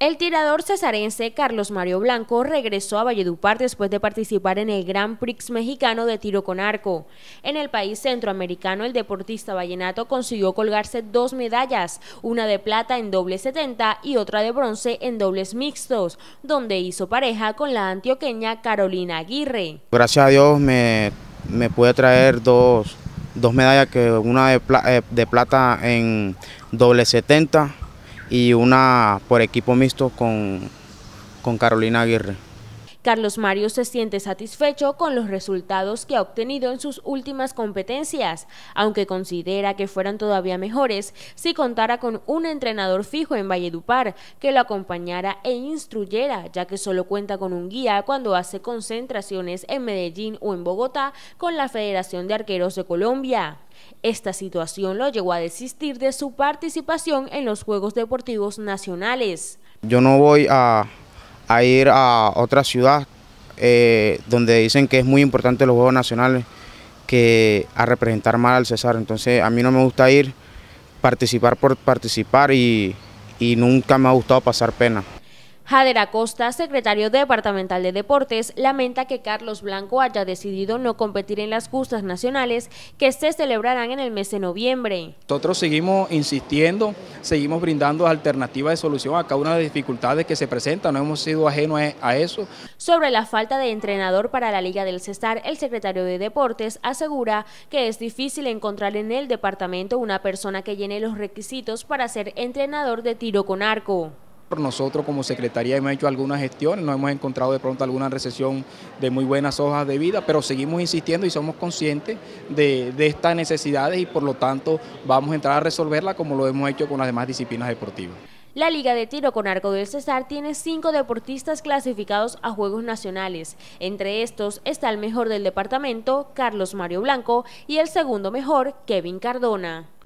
El tirador cesarense Carlos Mario Blanco regresó a Valledupar después de participar en el Gran Prix mexicano de tiro con arco. En el país centroamericano, el deportista vallenato consiguió colgarse dos medallas, una de plata en doble 70 y otra de bronce en dobles mixtos, donde hizo pareja con la antioqueña Carolina Aguirre. Gracias a Dios me, me pude traer dos, medallas, que una de, eh, de plata en doble 70 y una por equipo mixto con, Carolina Aguirre. Carlos Mario se siente satisfecho con los resultados que ha obtenido en sus últimas competencias, aunque considera que fueran todavía mejores si contara con un entrenador fijo en Valledupar que lo acompañara e instruyera, ya que solo cuenta con un guía cuando hace concentraciones en Medellín o en Bogotá con la Federación de Arqueros de Colombia. Esta situación lo llevó a desistir de su participación en los Juegos Deportivos Nacionales. Yo no voy a, ir a otra ciudad eh, donde dicen que es muy importante los Juegos Nacionales que a representar mal al César. Entonces a mí no me gusta ir, participar por participar y nunca me ha gustado pasar pena. Jader Acosta, secretario departamental de Deportes, lamenta que Carlos Blanco haya decidido no competir en las justas nacionales que se celebrarán en el mes de noviembre. Nosotros seguimos insistiendo, seguimos brindando alternativas de solución a cada una de las dificultades que se presentan, no hemos sido ajenos a eso. Sobre la falta de entrenador para la Liga del Cesar, el secretario de Deportes asegura que es difícil encontrar en el departamento una persona que llene los requisitos para ser entrenador de tiro con arco. Nosotros como Secretaría hemos hecho algunas gestiones, no hemos encontrado de pronto alguna recesión de muy buenas hojas de vida, pero seguimos insistiendo y somos conscientes de, estas necesidades y por lo tanto vamos a entrar a resolverla como lo hemos hecho con las demás disciplinas deportivas. La Liga de Tiro con Arco del Cesar tiene cinco deportistas clasificados a Juegos Nacionales. Entre estos está el mejor del departamento, Carlos Mario Blanco, y el segundo mejor, Kevin Cardona.